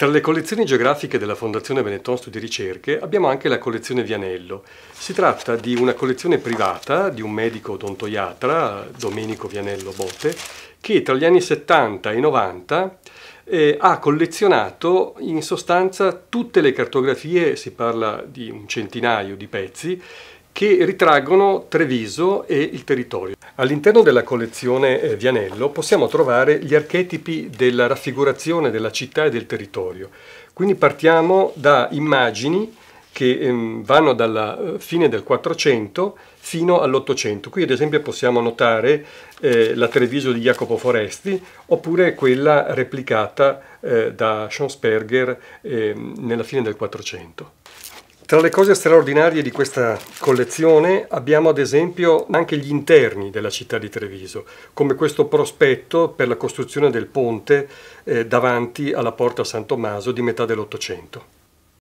Tra le collezioni geografiche della Fondazione Benetton Studi Ricerche abbiamo anche la collezione Vianello. Si tratta di una collezione privata di un medico odontoiatra, Domenico Vianello Bote, che tra gli anni 70 e 90 eh, ha collezionato in sostanza tutte le cartografie, si parla di un centinaio di pezzi, che ritraggono Treviso e il territorio. All'interno della collezione Vianello eh, possiamo trovare gli archetipi della raffigurazione della città e del territorio. Quindi partiamo da immagini che ehm, vanno dalla eh, fine del 400 fino all'Ottocento. Qui ad esempio possiamo notare eh, la Treviso di Jacopo Foresti oppure quella replicata eh, da Schoensperger eh, nella fine del 400. Tra le cose straordinarie di questa collezione abbiamo ad esempio anche gli interni della città di Treviso, come questo prospetto per la costruzione del ponte eh, davanti alla Porta San Tommaso di metà dell'Ottocento.